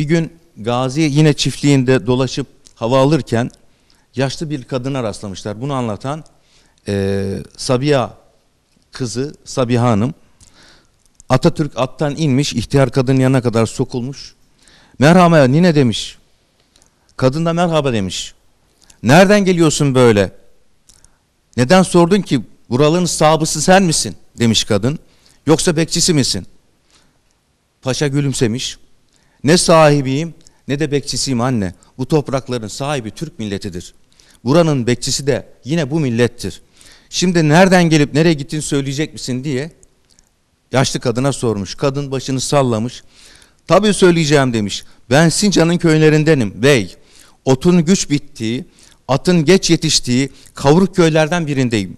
Bir gün Gazi yine çiftliğinde dolaşıp hava alırken yaşlı bir kadına rastlamışlar. Bunu anlatan e, Sabiha kızı Sabiha Hanım. Atatürk attan inmiş, ihtiyar kadının yanına kadar sokulmuş. Merhaba nine demiş. Kadın da merhaba demiş. Nereden geliyorsun böyle? Neden sordun ki buraların sahabısı sen misin? Demiş kadın. Yoksa bekçisi misin? Paşa gülümsemiş. Ne sahibiyim ne de bekçisiyim anne. Bu toprakların sahibi Türk milletidir. Buranın bekçisi de yine bu millettir. Şimdi nereden gelip nereye gittiğini söyleyecek misin diye yaşlı kadına sormuş. Kadın başını sallamış. Tabii söyleyeceğim demiş. Ben Sincan'ın köylerindenim bey. Otun güç bittiği, atın geç yetiştiği kavruk köylerden birindeyim.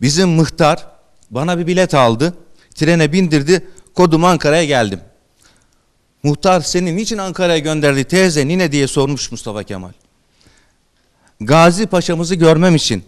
Bizim mıhtar bana bir bilet aldı, trene bindirdi, kodum Ankara'ya geldim. Muhtar seni niçin Ankara'ya gönderdi teyze nine diye sormuş Mustafa Kemal. Gazi Paşa'mızı görmem için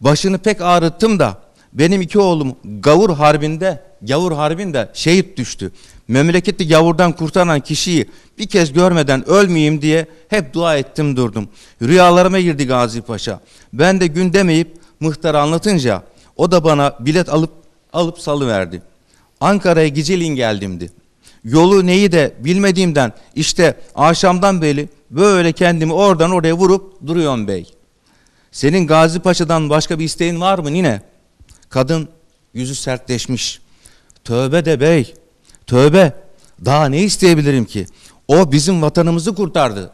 başını pek ağrıttım da benim iki oğlum Gavur Harbi'nde Gavur Harbi'nde şehit düştü. Memleketi gavurdan kurtaran kişiyi bir kez görmeden ölmeyeyim diye hep dua ettim durdum. Rüyalarıma girdi Gazi Paşa. Ben de gün demeyip muhtara anlatınca o da bana bilet alıp alıp salı verdi. Ankara'ya geceliğin geldimdi. Yolu neyi de bilmediğimden işte akşamdan beri böyle kendimi oradan oraya vurup duruyorum bey. Senin Gazi Paşa'dan başka bir isteğin var mı nine? Kadın yüzü sertleşmiş. Tövbe de bey. Tövbe. Daha ne isteyebilirim ki? O bizim vatanımızı kurtardı.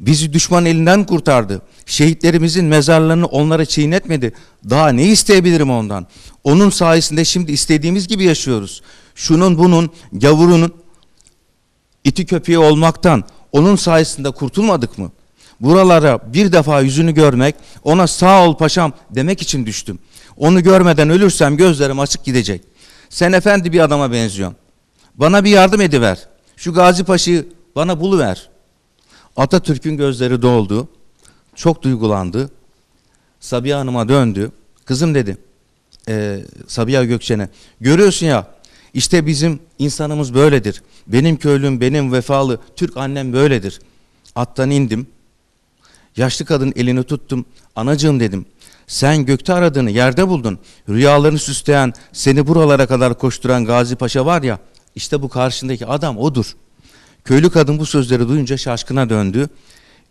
Bizi düşman elinden kurtardı. Şehitlerimizin mezarlarını onlara çiğnetmedi. Daha ne isteyebilirim ondan? Onun sayesinde şimdi istediğimiz gibi yaşıyoruz. Şunun bunun gavurunun iti köpeği olmaktan onun sayesinde kurtulmadık mı? Buralara bir defa yüzünü görmek, ona sağ ol paşam demek için düştüm. Onu görmeden ölürsem gözlerim açık gidecek. Sen efendi bir adama benziyorsun. Bana bir yardım ediver. Şu Gazi Paşa'yı bana buluver.'' Atatürk'ün gözleri doldu. Çok duygulandı. Sabiha Hanım'a döndü. Kızım dedi. E, Sabiha Gökçen'e. Görüyorsun ya İşte bizim insanımız böyledir. Benim köylüm, benim vefalı Türk annem böyledir. Attan indim. Yaşlı kadın elini tuttum. Anacığım dedim. Sen gökte aradığını yerde buldun. Rüyalarını süsleyen, seni buralara kadar koşturan Gazi Paşa var ya, İşte bu karşındaki adam odur. Köylü kadın bu sözleri duyunca şaşkına döndü.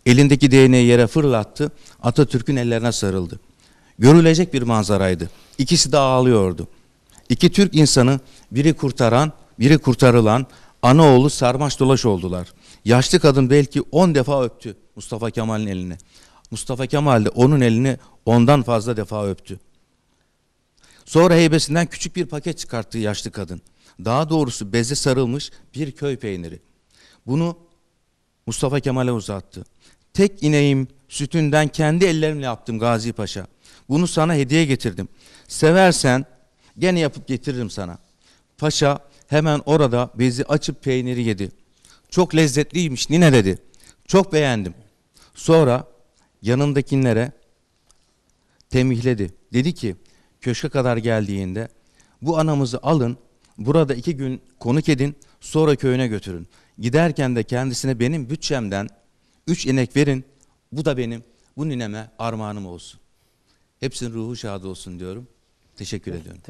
Elindeki değneği yere fırlattı. Atatürk'ün ellerine sarıldı. Görülecek bir manzaraydı. İkisi de ağlıyordu. İki Türk insanı biri kurtaran, biri kurtarılan anaoğlu sarmaş dolaş oldular. Yaşlı kadın belki on defa öptü Mustafa Kemal'in elini. Mustafa Kemal de onun elini ondan fazla defa öptü. Sonra heybesinden küçük bir paket çıkarttı yaşlı kadın. Daha doğrusu beze sarılmış bir köy peyniri. Bunu Mustafa Kemal'e uzattı. Tek ineğim sütünden kendi ellerimle yaptım Gazi Paşa. Bunu sana hediye getirdim. Seversen gene yapıp getiririm sana. Paşa hemen orada bezi açıp peyniri yedi. Çok lezzetliymiş nine dedi. Çok beğendim. Sonra yanındakilere temihledi. Dedi ki köşke kadar geldiğinde bu anamızı alın burada iki gün konuk edin sonra köyüne götürün. Giderken de kendisine benim bütçemden üç inek verin. Bu da benim, bu nineme armağanım olsun. Hepsinin ruhu şad olsun diyorum. Teşekkür evet, ediyorum.